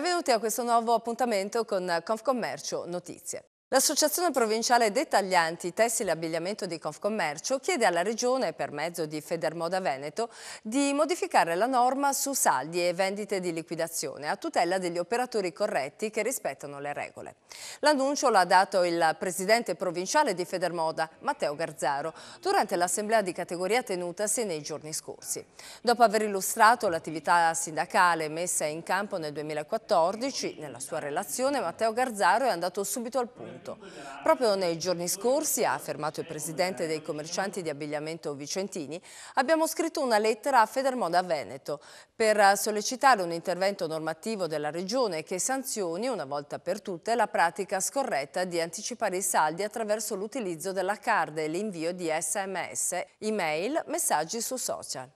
Benvenuti a questo nuovo appuntamento con Confcommercio Notizie. L'Associazione Provinciale Dettaglianti Tessile Abbigliamento di Confcommercio chiede alla Regione, per mezzo di Federmoda Veneto, di modificare la norma su saldi e vendite di liquidazione a tutela degli operatori corretti che rispettano le regole. L'annuncio l'ha dato il Presidente Provinciale di Federmoda, Matteo Garzaro, durante l'assemblea di categoria tenutasi nei giorni scorsi. Dopo aver illustrato l'attività sindacale messa in campo nel 2014, nella sua relazione Matteo Garzaro è andato subito al punto punto. Proprio nei giorni scorsi, ha affermato il presidente dei commercianti di abbigliamento Vicentini, abbiamo scritto una lettera a Federmoda Veneto per sollecitare un intervento normativo della Regione che sanzioni una volta per tutte la pratica scorretta di anticipare i saldi attraverso l'utilizzo della card e l'invio di sms, email, messaggi su social.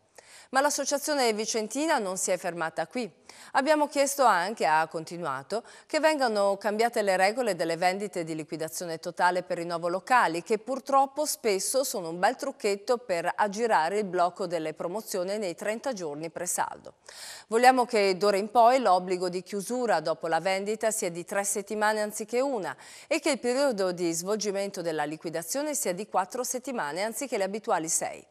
Ma l'associazione vicentina non si è fermata qui. Abbiamo chiesto anche, ha continuato, che vengano cambiate le regole delle vendite di liquidazione totale per i nuovo locali, che purtroppo spesso sono un bel trucchetto per aggirare il blocco delle promozioni nei 30 giorni presaldo. Vogliamo che d'ora in poi l'obbligo di chiusura dopo la vendita sia di tre settimane anziché una e che il periodo di svolgimento della liquidazione sia di quattro settimane anziché le abituali sei.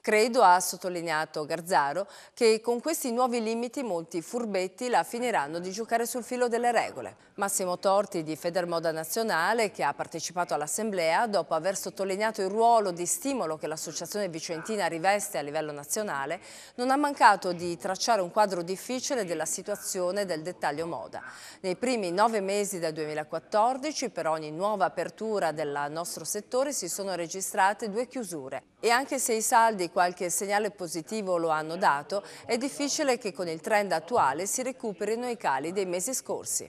Credo, ha sottolineato Garzaro, che con questi nuovi limiti molti furbetti la finiranno di giocare sul filo delle regole. Massimo Torti di Federmoda Nazionale, che ha partecipato all'assemblea, dopo aver sottolineato il ruolo di stimolo che l'associazione vicentina riveste a livello nazionale, non ha mancato di tracciare un quadro difficile della situazione del dettaglio moda. Nei primi nove mesi del 2014, per ogni nuova apertura del nostro settore, si sono registrate due chiusure. E anche se i saldi qualche segnale positivo lo hanno dato, è difficile che con il trend attuale si recuperino i cali dei mesi scorsi.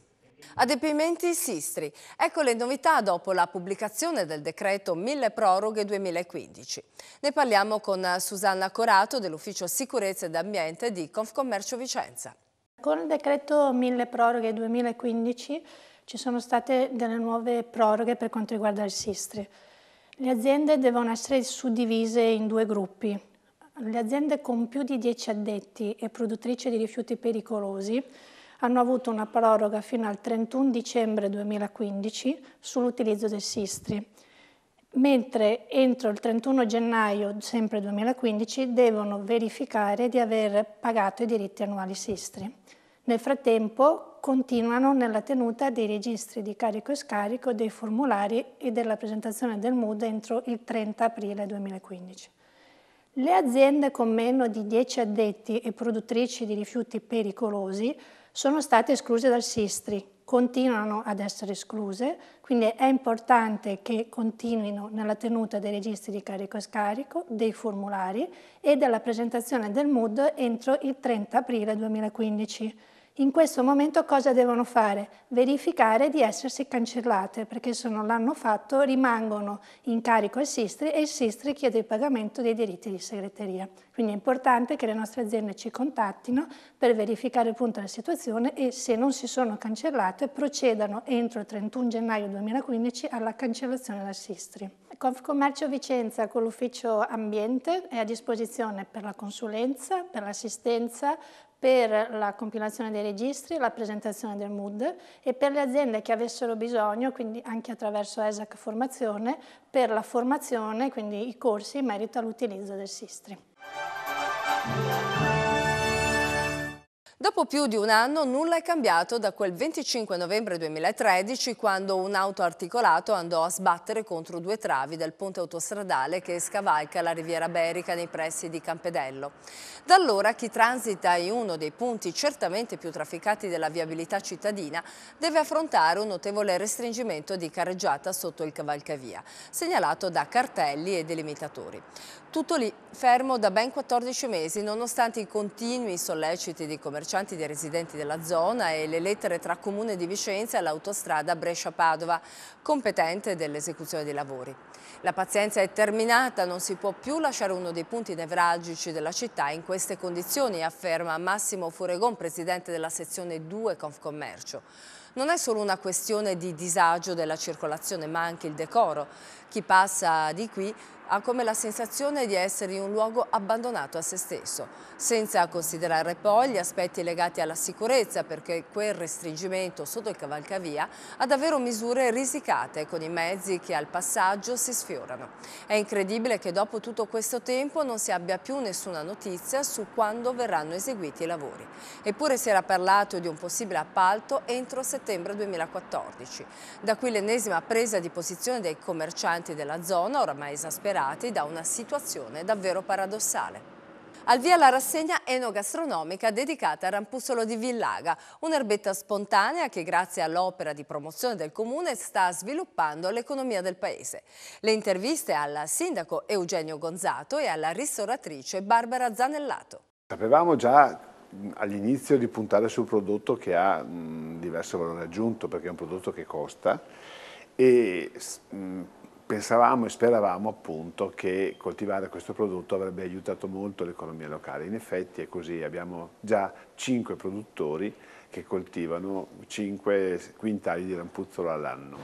Adempimenti Sistri. Ecco le novità dopo la pubblicazione del decreto 1000 Proroghe 2015. Ne parliamo con Susanna Corato dell'Ufficio Sicurezza ed Ambiente di Confcommercio Vicenza. Con il decreto 1000 Proroghe 2015 ci sono state delle nuove proroghe per quanto riguarda il Sistri. Le aziende devono essere suddivise in due gruppi. Le aziende con più di 10 addetti e produttrici di rifiuti pericolosi hanno avuto una proroga fino al 31 dicembre 2015 sull'utilizzo del Sistri, mentre entro il 31 gennaio sempre 2015 devono verificare di aver pagato i diritti annuali Sistri. Nel frattempo, continuano nella tenuta dei registri di carico e scarico, dei formulari e della presentazione del MUD entro il 30 aprile 2015. Le aziende con meno di 10 addetti e produttrici di rifiuti pericolosi sono state escluse dal Sistri, continuano ad essere escluse, quindi è importante che continuino nella tenuta dei registri di carico e scarico, dei formulari e della presentazione del MUD entro il 30 aprile 2015. In questo momento cosa devono fare? Verificare di essersi cancellate, perché se non l'hanno fatto rimangono in carico al Sistri e il Sistri chiede il pagamento dei diritti di segreteria. Quindi è importante che le nostre aziende ci contattino per verificare appunto la situazione e se non si sono cancellate procedano entro il 31 gennaio 2015 alla cancellazione dal Sistri. Confcommercio Vicenza con l'ufficio ambiente è a disposizione per la consulenza, per l'assistenza, per la compilazione dei registri, la presentazione del MOOD e per le aziende che avessero bisogno, quindi anche attraverso ESAC Formazione, per la formazione, quindi i corsi in merito all'utilizzo del SISTRI. Dopo più di un anno nulla è cambiato da quel 25 novembre 2013 quando un auto articolato andò a sbattere contro due travi del ponte autostradale che scavalca la riviera berica nei pressi di Campedello. Da allora chi transita in uno dei punti certamente più trafficati della viabilità cittadina deve affrontare un notevole restringimento di carreggiata sotto il cavalcavia, segnalato da cartelli e delimitatori. Tutto lì, fermo da ben 14 mesi, nonostante i continui solleciti di commercianti e di residenti della zona e le lettere tra Comune di Vicenza e l'autostrada Brescia-Padova, competente dell'esecuzione dei lavori. La pazienza è terminata, non si può più lasciare uno dei punti nevralgici della città in queste condizioni, afferma Massimo Furegon, presidente della sezione 2 Confcommercio. Non è solo una questione di disagio della circolazione, ma anche il decoro. Chi passa di qui ha come la sensazione di essere in un luogo abbandonato a se stesso, senza considerare poi gli aspetti legati alla sicurezza perché quel restringimento sotto il cavalcavia ha davvero misure risicate con i mezzi che al passaggio si sfiorano. È incredibile che dopo tutto questo tempo non si abbia più nessuna notizia su quando verranno eseguiti i lavori. Eppure si era parlato di un possibile appalto entro settembre 2014. Da qui l'ennesima presa di posizione dei commercianti della zona, oramai esasperata, liberati da una situazione davvero paradossale. Al via la rassegna enogastronomica dedicata al rampussolo di Villaga, un'erbetta spontanea che grazie all'opera di promozione del comune sta sviluppando l'economia del paese. Le interviste al sindaco Eugenio Gonzato e alla ristoratrice Barbara Zanellato. Sapevamo già all'inizio di puntare su un prodotto che ha mh, diverso valore aggiunto perché è un prodotto che costa e mh, pensavamo e speravamo appunto che coltivare questo prodotto avrebbe aiutato molto l'economia locale. In effetti è così, abbiamo già cinque produttori che coltivano 5 quintali di rampuzzolo all'anno.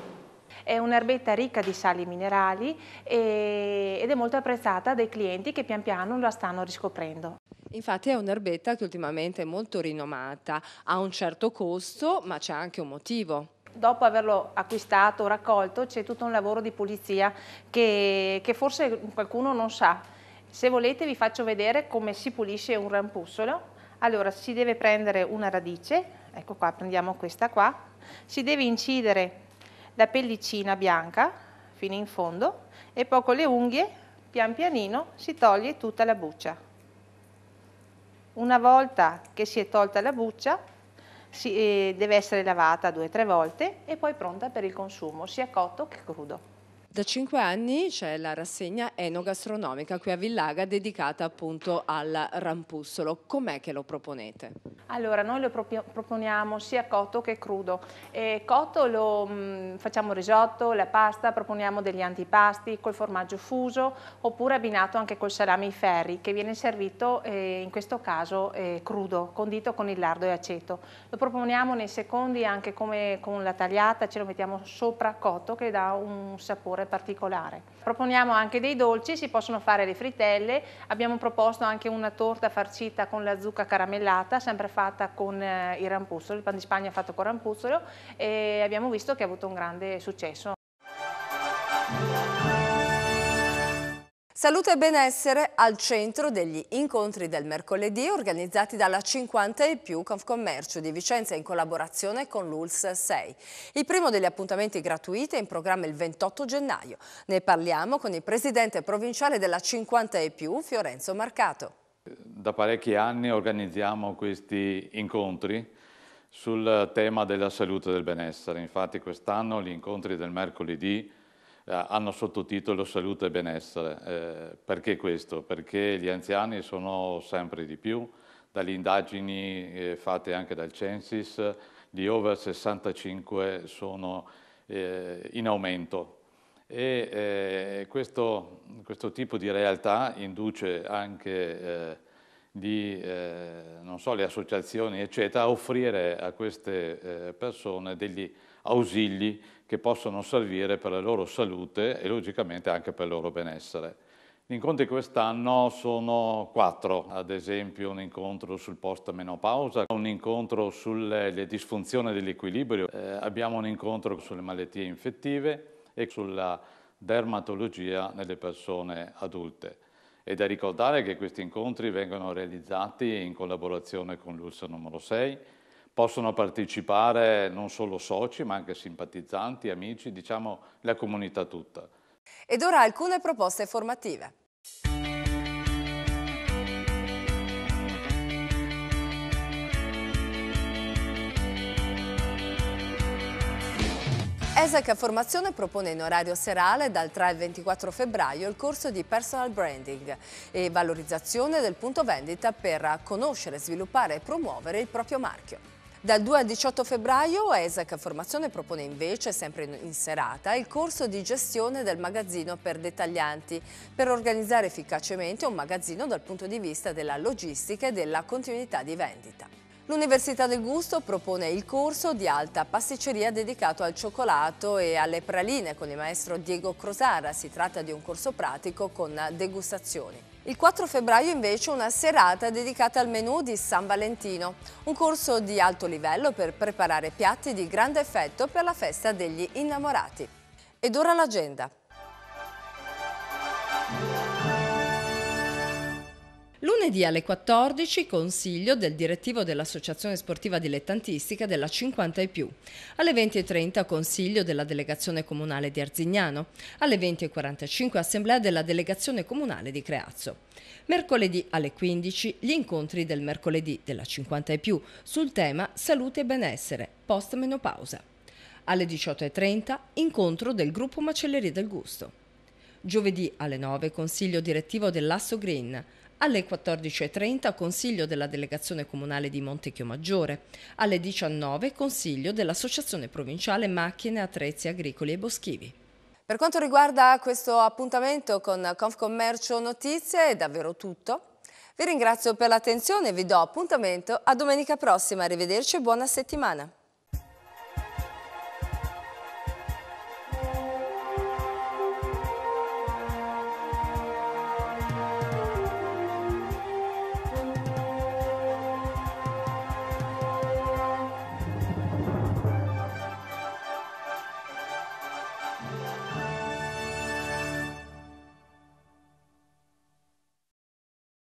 È un'erbetta ricca di sali minerali ed è molto apprezzata dai clienti che pian piano la stanno riscoprendo. Infatti è un'erbetta che ultimamente è molto rinomata, ha un certo costo ma c'è anche un motivo dopo averlo acquistato, raccolto, c'è tutto un lavoro di pulizia che, che forse qualcuno non sa. Se volete vi faccio vedere come si pulisce un rampussolo. Allora, si deve prendere una radice, ecco qua, prendiamo questa qua, si deve incidere la pellicina bianca fino in fondo e poi con le unghie, pian pianino, si toglie tutta la buccia. Una volta che si è tolta la buccia, si, eh, deve essere lavata due o tre volte e poi pronta per il consumo sia cotto che crudo. Da cinque anni c'è la rassegna enogastronomica qui a Villaga dedicata appunto al rampussolo. Com'è che lo proponete? Allora, noi lo proponiamo sia cotto che crudo. E cotto lo mh, mm, facciamo risotto, la pasta, proponiamo degli antipasti col formaggio fuso oppure abbinato anche col salame i ferri che viene servito eh, in questo caso eh, crudo, condito con il lardo e aceto. Lo proponiamo nei secondi anche come con la tagliata, ce lo mettiamo sopra cotto che dà un sapore particolare. Proponiamo anche dei dolci, si possono fare le fritelle, abbiamo proposto anche una torta farcita con la zucca caramellata, sempre fatta con eh, il rampuzzolo, il pan di spagna fatto con rampuzzolo e abbiamo visto che ha avuto un grande successo. Salute e benessere al centro degli incontri del mercoledì organizzati dalla 50 e più Confcommercio di Vicenza in collaborazione con l'ULS 6. Il primo degli appuntamenti gratuiti è in programma il 28 gennaio. Ne parliamo con il presidente provinciale della 50 e più Fiorenzo Marcato. Da parecchi anni organizziamo questi incontri sul tema della salute e del benessere. Infatti quest'anno gli incontri del mercoledì eh, hanno sottotitolo Salute e Benessere. Eh, perché questo? Perché gli anziani sono sempre di più, dalle indagini eh, fatte anche dal Censis, gli over 65 sono eh, in aumento. E eh, questo, questo, tipo di realtà induce anche eh, di, so, le associazioni eccetera, a offrire a queste persone degli ausili che possono servire per la loro salute e logicamente anche per il loro benessere. Gli incontri quest'anno sono quattro, ad esempio un incontro sul post-menopausa, un incontro sulle disfunzioni dell'equilibrio, eh, abbiamo un incontro sulle malattie infettive e sulla dermatologia nelle persone adulte. È da ricordare che questi incontri vengono realizzati in collaborazione con l'Ulsa numero 6, Possono partecipare non solo soci, ma anche simpatizzanti, amici, diciamo la comunità tutta. Ed ora alcune proposte formative. ESAC Formazione propone in orario serale dal 3 al 24 febbraio il corso di personal branding e valorizzazione del punto vendita per conoscere, sviluppare e promuovere il proprio marchio. Dal 2 al 18 febbraio ESAC Formazione propone invece, sempre in serata, il corso di gestione del magazzino per dettaglianti per organizzare efficacemente un magazzino dal punto di vista della logistica e della continuità di vendita. L'Università del Gusto propone il corso di alta pasticceria dedicato al cioccolato e alle praline con il maestro Diego Crosara. Si tratta di un corso pratico con degustazioni. Il 4 febbraio invece una serata dedicata al menù di San Valentino, un corso di alto livello per preparare piatti di grande effetto per la festa degli innamorati. Ed ora l'agenda. Lunedì alle 14 consiglio del direttivo dell'Associazione Sportiva Dilettantistica della 50 e più. Alle 20.30 consiglio della delegazione comunale di Arzignano. Alle 20.45 assemblea della delegazione comunale di Creazzo. Mercoledì alle 15 gli incontri del mercoledì della 50 e più sul tema salute e benessere post menopausa. Alle 18.30 incontro del gruppo Macelleria del Gusto. Giovedì alle 9 consiglio direttivo dell'Asso Green alle 14.30 Consiglio della Delegazione Comunale di Montecchio Maggiore. Alle 19 Consiglio dell'Associazione Provinciale Macchine, Attrezzi Agricoli e Boschivi. Per quanto riguarda questo appuntamento con Confcommercio Notizie è davvero tutto. Vi ringrazio per l'attenzione e vi do appuntamento a domenica prossima. Arrivederci e buona settimana.